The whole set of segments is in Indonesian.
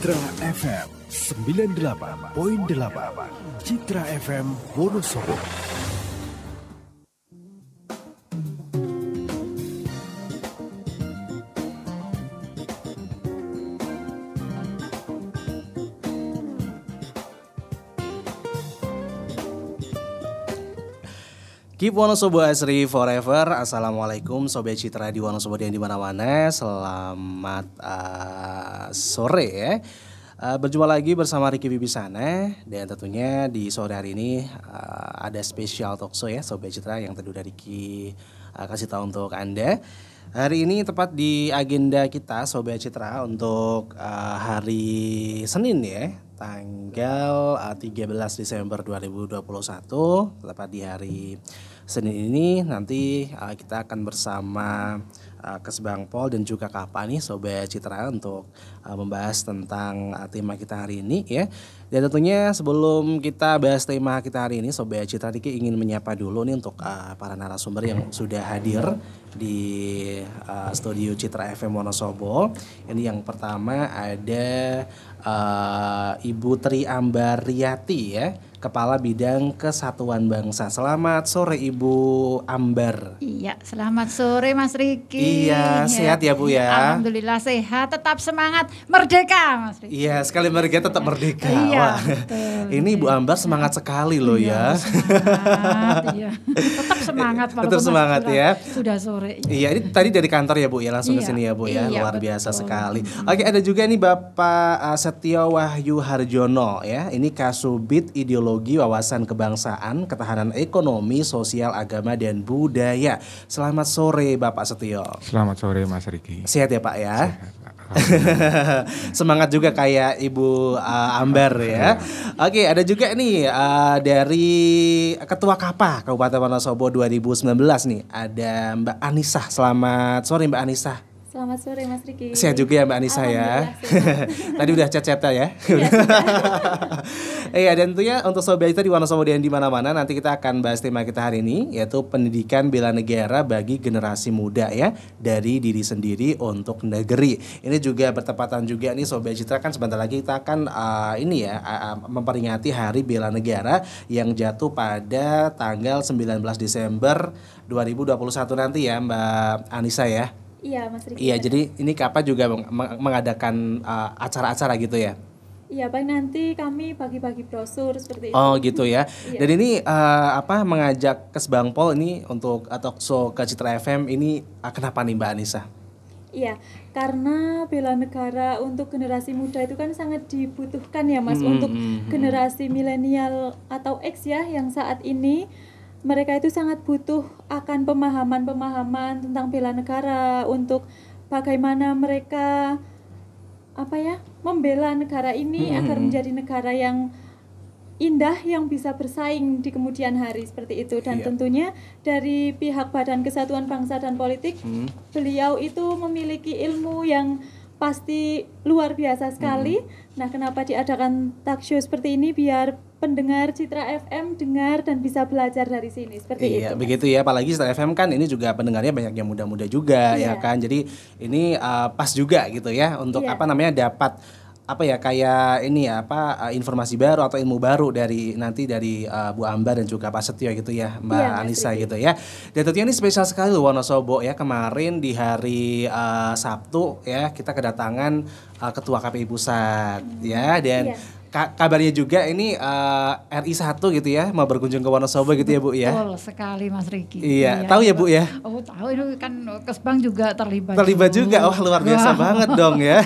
Citra FM 98.8 Citra FM Wonosobo Keep Wonosobo Asri forever. Assalamualaikum Sobat Citra di Wonosobo dan di mana-mana. Selamat uh, sore ya. Uh, berjumpa lagi bersama Ricky Bibisana dan tentunya di sore hari ini uh, ada spesial talkshow ya Sobat Citra yang tadi dari Riki uh, kasih tahu untuk Anda. Hari ini tepat di agenda kita Sobat Citra untuk uh, hari Senin ya tanggal 13 eh, Desember 2021 tepat di hari Senin ini nanti uh, kita akan bersama uh, eh, Kesbang Pol dan juga nih Sobat Citra untuk uh, membahas tentang uh, tema kita hari ini ya. Dan tentunya sebelum kita bahas tema kita hari ini Sobat Citra Diki ingin menyapa dulu nih untuk uh, para narasumber yang sudah hadir di uh, studio Citra FM Wonosobo. Ini yang pertama ada uh, Ibu Tri Ambariati ya Kepala Bidang Kesatuan Bangsa. Selamat sore Ibu Amber. Iya, selamat sore Mas Riki. Iya, sehat ya Bu ya. Alhamdulillah sehat, tetap semangat merdeka Mas Riki. Iya, sekali merdeka tetap merdeka. Iya. Wah. ini Ibu Ambar semangat sekali loh iya, ya. Semangat, iya. Tetap semangat iya, Tetap semangat ya. Sudah sore. Iya. iya, ini tadi dari kantor ya Bu ya, langsung iya. ke sini ya Bu ya. Iya, Luar betul. biasa sekali. Oke, ada juga nih Bapak uh, Setio Wahyu Harjono ya. Ini Kasubit Ideologi ideologi, wawasan kebangsaan, ketahanan ekonomi, sosial, agama, dan budaya. Selamat sore Bapak Setio. Selamat sore Mas Riki. Sehat ya Pak ya? Sehat. Semangat juga kayak Ibu uh, Ambar ya. Iya. Oke, okay, ada juga nih uh, dari Ketua Kapa Kabupaten Wonosobo 2019 nih, ada Mbak Anisah. Selamat sore Mbak Anisah. Selamat sore Mas Riki. Sehat juga ya Mbak Anissa ya. Tadi udah chat-chat ya. Iya. iya dan tentunya untuk sobat kita di Wonosobo dan di mana-mana nanti kita akan bahas tema kita hari ini yaitu pendidikan bela negara bagi generasi muda ya dari diri sendiri untuk negeri. Ini juga bertepatan juga nih sobat Citra kan sebentar lagi kita akan uh, ini ya uh, memperingati Hari Bela Negara yang jatuh pada tanggal 19 Desember 2021 nanti ya Mbak Anissa ya. Iya, Mas Riki. Iya, jadi ini Kapa juga mengadakan eh, acara-acara gitu ya. Iya, Pak. nanti kami bagi-bagi brosur seperti itu. Oh, gitu ya. Iya. Dan ini uh, apa mengajak Kesbangpol ini untuk so ke Citra FM ini uh, kenapa nih Mbak Anissa? Iya, karena bela negara untuk generasi muda itu kan sangat dibutuhkan ya Mas hmm, untuk hmm, hmm. generasi milenial atau X ya yang saat ini mereka itu sangat butuh akan pemahaman-pemahaman tentang bela negara untuk bagaimana mereka apa ya membela negara ini hmm. agar menjadi negara yang indah yang bisa bersaing di kemudian hari seperti itu dan yeah. tentunya dari pihak Badan Kesatuan Bangsa dan Politik hmm. beliau itu memiliki ilmu yang pasti luar biasa sekali. Hmm. Nah, kenapa diadakan talk show seperti ini biar pendengar Citra FM dengar dan bisa belajar dari sini seperti iya, itu. Iya, begitu ya. Apalagi Citra FM kan ini juga pendengarnya banyak yang muda-muda juga ya iya. ya kan. Jadi ini uh, pas juga gitu ya untuk iya. apa namanya dapat apa ya kayak ini ya apa eh, informasi baru atau ilmu baru dari nanti dari uh, Bu Ambar dan juga Pak Setio gitu ya Mbak Anisa Anissa gitu ya dan tentunya ini spesial sekali loh Wonosobo ya kemarin di hari uh, Sabtu ya kita kedatangan uh, Ketua KPI Pusat hmm. ya dan iya. Ka kabarnya juga ini uh, RI 1 gitu ya mau berkunjung ke Wonosobo gitu ya Bu ya. Betul sekali Mas Riki. Iya, iya tahu ya Bu iya. ya? Oh, tahu itu kan Kesbang juga terlibat. Terlibat juga. Wah, oh, luar biasa banget dong ya.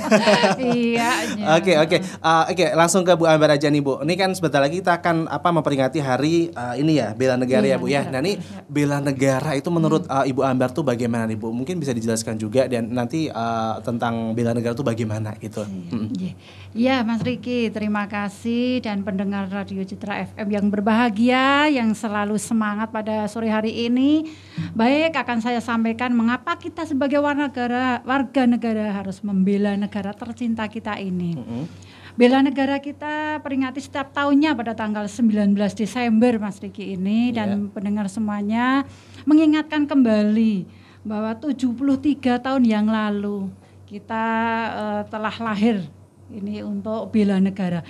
iya. iya. Oke, oke. Eh, oke, langsung ke Bu Ambar aja nih Bu. Ini kan sebentar lagi kita akan apa memperingati hari uh, ini ya bela negara ya, iya, ya Bu ya. Nah, ini iya. bela negara itu menurut uh, Ibu Ambar tuh bagaimana nih Bu? Mungkin bisa dijelaskan juga dan nanti uh, tentang bela negara tuh bagaimana gitu. Iya, hmm. iya. iya Mas Riki, terima kasih kasih dan pendengar Radio Citra FM yang berbahagia, yang selalu semangat pada sore hari ini. Baik, akan saya sampaikan mengapa kita sebagai warga negara, warga negara harus membela negara tercinta kita ini. Bela negara kita peringati setiap tahunnya pada tanggal 19 Desember Mas Riki ini yeah. dan pendengar semuanya mengingatkan kembali bahwa 73 tahun yang lalu kita uh, telah lahir ini untuk bela negara.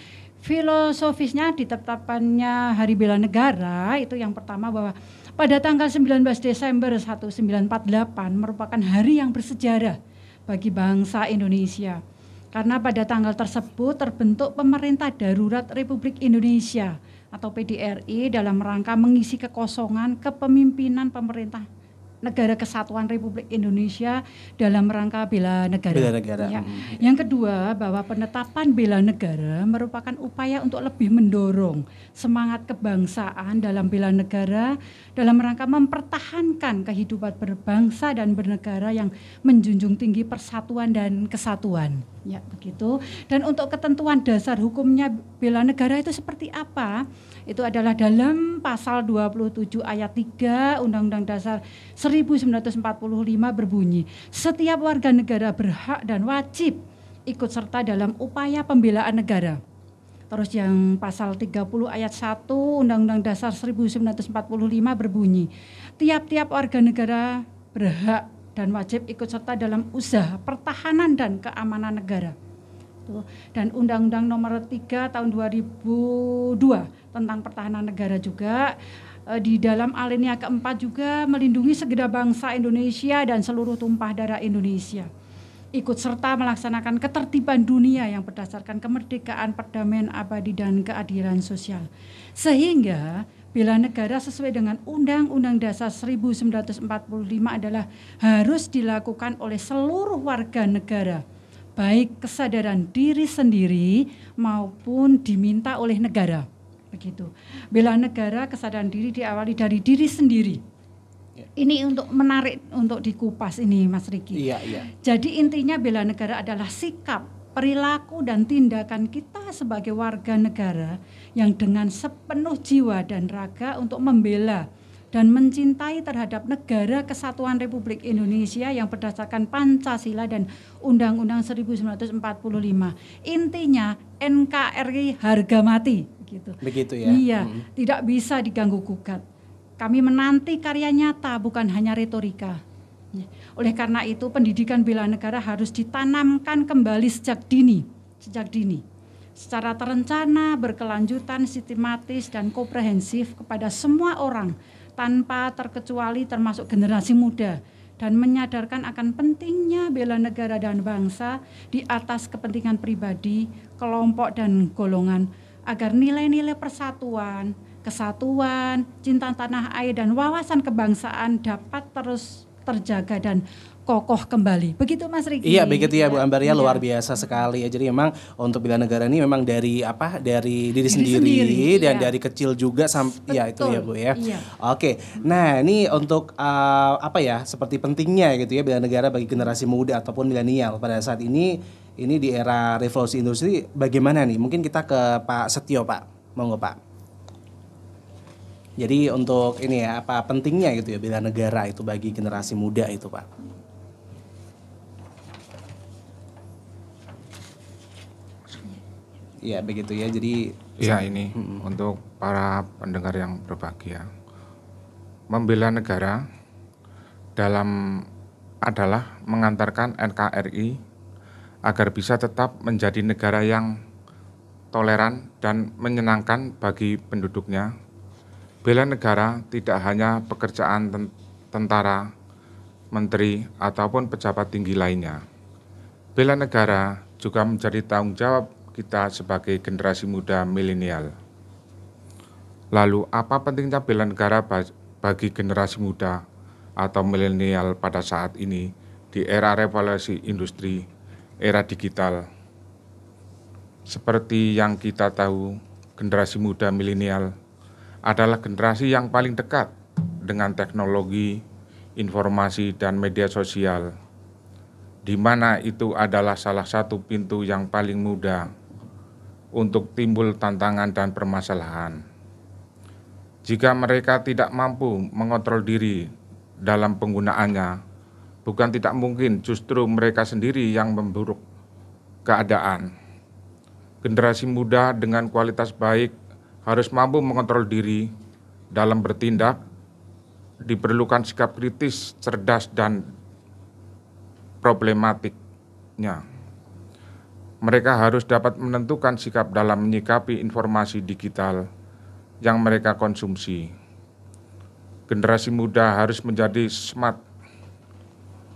Filosofisnya ditetapkannya Hari Bela Negara itu yang pertama bahwa pada tanggal 19 Desember 1948 merupakan hari yang bersejarah bagi bangsa Indonesia. Karena pada tanggal tersebut terbentuk pemerintah darurat Republik Indonesia atau PDRI dalam rangka mengisi kekosongan kepemimpinan pemerintah negara kesatuan Republik Indonesia dalam rangka bela negara. Bela negara. Ya. Hmm. Yang kedua bahwa penetapan bela negara merupakan upaya untuk lebih mendorong semangat kebangsaan dalam bela negara dalam rangka mempertahankan kehidupan berbangsa dan bernegara yang menjunjung tinggi persatuan dan kesatuan. Ya, begitu. Dan untuk ketentuan dasar hukumnya bela negara itu seperti apa? itu adalah dalam pasal 27 ayat 3 Undang-Undang Dasar 1945 berbunyi, setiap warga negara berhak dan wajib ikut serta dalam upaya pembelaan negara. Terus yang pasal 30 ayat 1 Undang-Undang Dasar 1945 berbunyi, tiap-tiap warga negara berhak dan wajib ikut serta dalam usaha pertahanan dan keamanan negara. Dan Undang-Undang Nomor 3 Tahun 2002 tentang pertahanan negara juga eh, di dalam alinea keempat juga melindungi segera bangsa Indonesia dan seluruh tumpah darah Indonesia. Ikut serta melaksanakan ketertiban dunia yang berdasarkan kemerdekaan, perdamaian abadi, dan keadilan sosial. Sehingga bila negara sesuai dengan Undang-Undang Dasar 1945 adalah harus dilakukan oleh seluruh warga negara, baik kesadaran diri sendiri maupun diminta oleh negara begitu. Bela negara kesadaran diri diawali dari diri sendiri. Ya. Ini untuk menarik untuk dikupas ini Mas Riki. Iya, iya. Jadi intinya bela negara adalah sikap, perilaku dan tindakan kita sebagai warga negara yang dengan sepenuh jiwa dan raga untuk membela dan mencintai terhadap negara kesatuan Republik Indonesia yang berdasarkan Pancasila dan Undang-Undang 1945. Intinya NKRI harga mati gitu. Begitu ya. Iya, hmm. tidak bisa diganggu gugat. Kami menanti karya nyata bukan hanya retorika. Ya. Oleh karena itu pendidikan bela negara harus ditanamkan kembali sejak dini, sejak dini. Secara terencana, berkelanjutan, sistematis dan komprehensif kepada semua orang tanpa terkecuali termasuk generasi muda dan menyadarkan akan pentingnya bela negara dan bangsa di atas kepentingan pribadi, kelompok, dan golongan agar nilai-nilai persatuan, kesatuan, cinta tanah air dan wawasan kebangsaan dapat terus terjaga dan kokoh kembali. Begitu Mas Riki. Iya, begitu ya Bu iya. Ambaria iya. luar biasa sekali ya. Jadi memang untuk bela negara ini memang dari apa? dari diri, diri sendiri, sendiri dan iya. dari kecil juga sampai ya itu ya Bu ya. Iya. Oke. Nah, ini untuk uh, apa ya? seperti pentingnya gitu ya bela negara bagi generasi muda ataupun milenial pada saat ini ini di era revolusi industri bagaimana nih? Mungkin kita ke Pak Setio Pak, monggo Pak? Jadi untuk ini ya apa pentingnya gitu ya bela negara itu bagi generasi muda itu Pak? Ya begitu ya. Jadi ya ini hmm. untuk para pendengar yang berbahagia membela negara dalam adalah mengantarkan NKRI agar bisa tetap menjadi negara yang toleran dan menyenangkan bagi penduduknya. Bela negara tidak hanya pekerjaan tentara, menteri, ataupun pejabat tinggi lainnya. Bela negara juga menjadi tanggung jawab kita sebagai generasi muda milenial. Lalu, apa pentingnya bela negara bagi generasi muda atau milenial pada saat ini di era revolusi industri era digital. Seperti yang kita tahu, generasi muda milenial adalah generasi yang paling dekat dengan teknologi, informasi, dan media sosial, di mana itu adalah salah satu pintu yang paling mudah untuk timbul tantangan dan permasalahan. Jika mereka tidak mampu mengontrol diri dalam penggunaannya, Bukan tidak mungkin, justru mereka sendiri yang memburuk keadaan. Generasi muda dengan kualitas baik harus mampu mengontrol diri dalam bertindak, diperlukan sikap kritis, cerdas, dan problematiknya. Mereka harus dapat menentukan sikap dalam menyikapi informasi digital yang mereka konsumsi generasi muda harus menjadi smart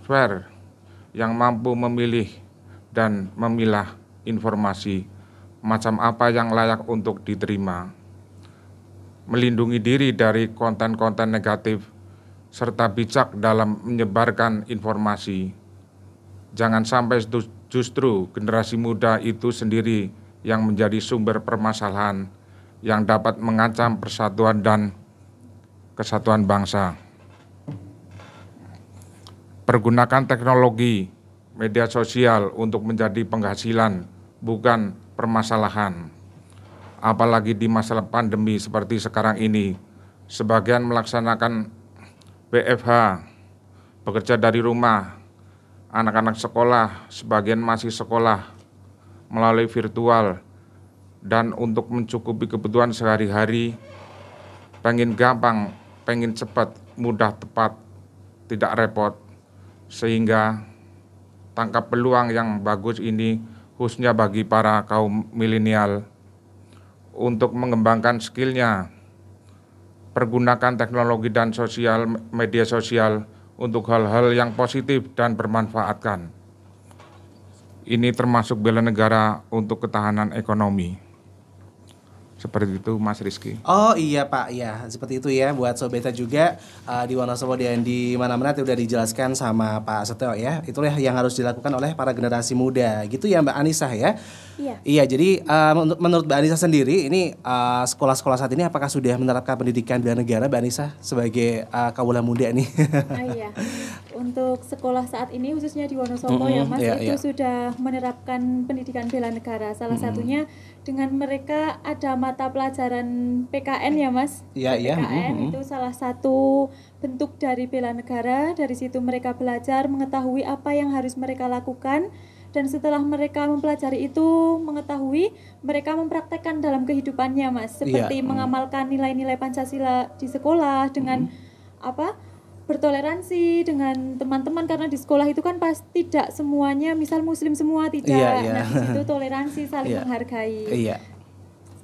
software yang mampu memilih dan memilah informasi macam apa yang layak untuk diterima, melindungi diri dari konten-konten negatif, serta bijak dalam menyebarkan informasi. Jangan sampai justru generasi muda itu sendiri yang menjadi sumber permasalahan yang dapat mengancam persatuan dan kesatuan bangsa. Pergunakan teknologi media sosial untuk menjadi penghasilan, bukan permasalahan. Apalagi di masa pandemi seperti sekarang ini, sebagian melaksanakan WFH, bekerja dari rumah, anak-anak sekolah, sebagian masih sekolah melalui virtual, dan untuk mencukupi kebutuhan sehari-hari, pengen gampang, pengen cepat, mudah, tepat, tidak repot, sehingga tangkap peluang yang bagus ini khususnya bagi para kaum milenial untuk mengembangkan skillnya pergunakan teknologi dan sosial media sosial untuk hal-hal yang positif dan bermanfaatkan. Ini termasuk bela negara untuk ketahanan ekonomi. Seperti itu Mas Rizky. Oh iya Pak, ya seperti itu ya buat Sobeta juga uh, di Wonosobo dan di mana-mana itu sudah dijelaskan sama Pak Setio ya. Itulah yang harus dilakukan oleh para generasi muda gitu ya Mbak Anissa ya. Iya. Iya, jadi uh, menurut Mbak Anissa sendiri ini sekolah sekolah-sekolah saat ini apakah sudah menerapkan pendidikan bela negara Mbak Anissa sebagai uh, eh, kawula muda nih? Oh iya. untuk sekolah saat ini khususnya di Wonosobo mm -hmm, ya Mas yeah, itu yeah. sudah menerapkan pendidikan bela negara. Salah mm -hmm. satunya dengan mereka ada mata pelajaran PKN ya Mas. Yeah, iya. PKN yeah. Mm -hmm. itu salah satu bentuk dari bela negara. Dari situ mereka belajar mengetahui apa yang harus mereka lakukan dan setelah mereka mempelajari itu mengetahui mereka mempraktekkan dalam kehidupannya Mas iya, seperti yeah. mengamalkan nilai-nilai Pancasila di sekolah dengan mm -hmm. apa bertoleransi dengan teman-teman karena di sekolah itu kan pasti tidak semuanya misal muslim semua tidak yeah, yeah. nah iya. di toleransi saling yeah. menghargai yeah.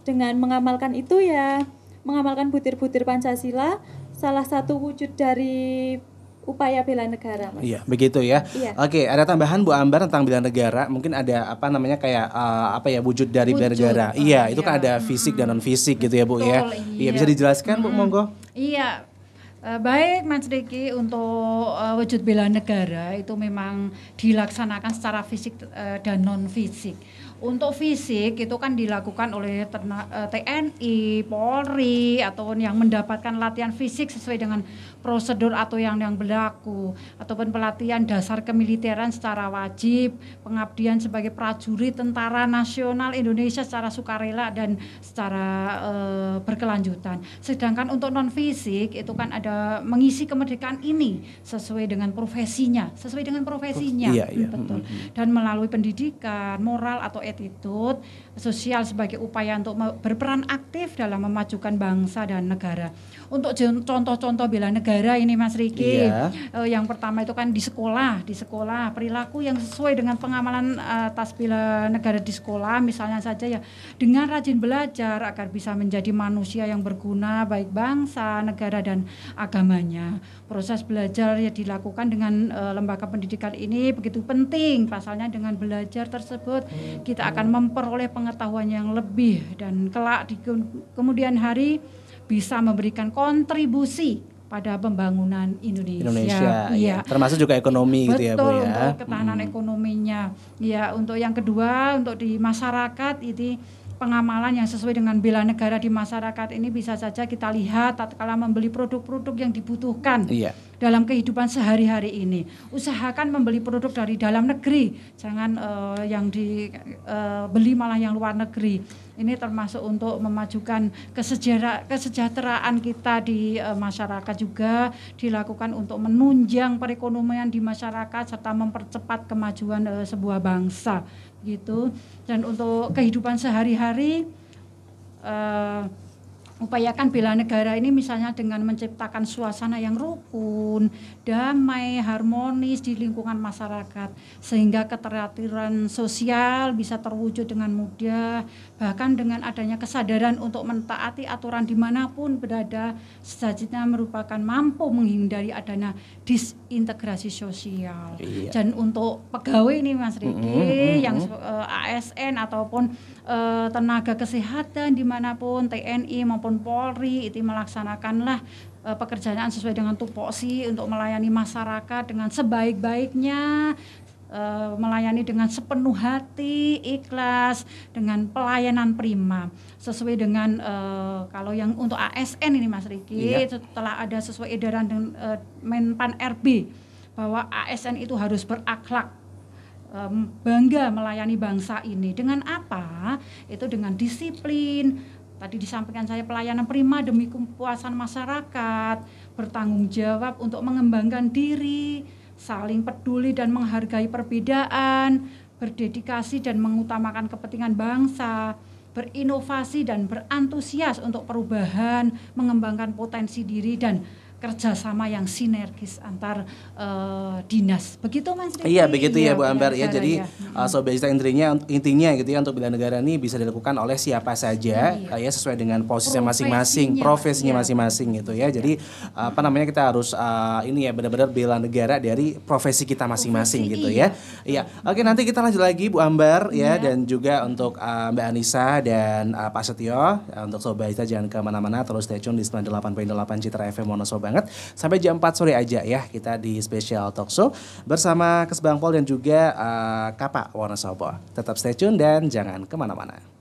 dengan mengamalkan itu ya mengamalkan butir-butir Pancasila salah satu wujud dari upaya bela negara mas. Iya begitu ya. Iya. Oke ada tambahan Bu Ambar tentang bela negara mungkin ada apa namanya kayak uh, apa ya wujud dari wujud. bela negara. Oh, iya, iya itu kan iya. ada fisik -hmm. dan non fisik gitu ya Bu ya. Betul, ya. Iya. iya bisa dijelaskan -hmm. Bu monggo. Iya Eh, baik Mas Riki untuk uh, wujud bela negara itu memang dilaksanakan secara fisik uh, dan non fisik. Untuk fisik itu kan dilakukan oleh TNI, eh, Polri atau yang mendapatkan latihan fisik sesuai dengan prosedur atau yang yang berlaku ataupun pelatihan dasar kemiliteran secara wajib, pengabdian sebagai prajurit tentara nasional Indonesia secara sukarela dan secara e, berkelanjutan. Sedangkan untuk non fisik itu kan ada mengisi kemerdekaan ini sesuai dengan profesinya, sesuai dengan profesinya. iya, iya. Hmm, betul. Hmm, hmm, dan melalui pendidikan, moral atau attitude sosial sebagai upaya untuk berperan aktif dalam memajukan bangsa dan negara. Untuk contoh-contoh bela negara ini Mas Riki, iya. uh, yang pertama itu kan di sekolah, di sekolah perilaku yang sesuai dengan pengamalan uh, tas bela negara di sekolah misalnya saja ya dengan rajin belajar agar bisa menjadi manusia yang berguna baik bangsa, negara dan agamanya. Proses belajar yang dilakukan dengan uh, lembaga pendidikan ini begitu penting pasalnya dengan belajar tersebut hmm. kita akan oh. memperoleh pengetahuan yang lebih dan kelak di kemudian hari bisa memberikan kontribusi pada pembangunan Indonesia. Indonesia iya. iya. Termasuk juga ekonomi Betul, gitu ya, Bu ya. untuk ketahanan hmm. ekonominya. Ya, untuk yang kedua untuk di masyarakat ini pengamalan yang sesuai dengan bela negara di masyarakat ini bisa saja kita lihat tatkala membeli produk-produk yang dibutuhkan. Iya dalam kehidupan sehari-hari ini. Usahakan membeli produk dari dalam negeri, jangan uh, yang dibeli eh, uh, malah yang luar negeri. Ini termasuk untuk memajukan kesejahteraan kita di uh, masyarakat juga dilakukan untuk menunjang perekonomian di masyarakat serta mempercepat kemajuan uh, sebuah bangsa gitu. Dan untuk kehidupan sehari-hari upayakan bela negara ini misalnya dengan menciptakan suasana yang rukun, damai, harmonis di lingkungan masyarakat sehingga keteraturan sosial bisa terwujud dengan mudah bahkan dengan adanya kesadaran untuk mentaati aturan dimanapun berada sejatinya merupakan mampu menghindari adanya disintegrasi sosial iya. dan untuk pegawai ini Mas Riki mm -hmm. yang uh, eh, ASN ataupun uh, tenaga kesehatan dimanapun TNI maupun maupun Polri itu melaksanakanlah eh, pekerjaan sesuai dengan tupoksi untuk melayani masyarakat dengan sebaik-baiknya eh, melayani dengan sepenuh hati, ikhlas, dengan pelayanan prima sesuai dengan uh, kalau yang untuk ASN ini Mas Riki iya. setelah ada sesuai edaran dengan uh, Menpan RB bahwa ASN itu harus berakhlak bangga melayani bangsa ini dengan apa? Itu dengan disiplin, Tadi disampaikan saya pelayanan prima demi kepuasan masyarakat, bertanggung jawab untuk mengembangkan diri, saling peduli dan menghargai perbedaan, berdedikasi dan mengutamakan kepentingan bangsa, berinovasi dan berantusias untuk perubahan, mengembangkan potensi diri dan kerjasama yang sinergis antar uh, dinas. Begitu Mas Riki? Iya, begitu ya, ya Bu iya, Ambar ya. Jadi ya. Uh, Sobat intinya intinya gitu ya untuk bila negara ini bisa dilakukan oleh siapa saja iya. uh, ya sesuai dengan posisi masing-masing, profesinya iya. masing-masing gitu ya. Jadi iya. apa namanya kita harus uh, ini ya benar-benar bela negara dari profesi kita masing-masing gitu iya. ya. Iya. Oke, nanti kita lanjut lagi Bu Ambar ya, ya dan juga untuk uh, Mbak Anissa dan uh, Pak Setio untuk Sobat jangan kemana mana terus stay tune di 98.8 Citra FM Wonosobo banget sampai jam 4 sore aja ya kita di special talk show bersama Kesbangpol dan juga uh, eh, Kapak Wonosobo. Tetap stay tune dan jangan kemana-mana.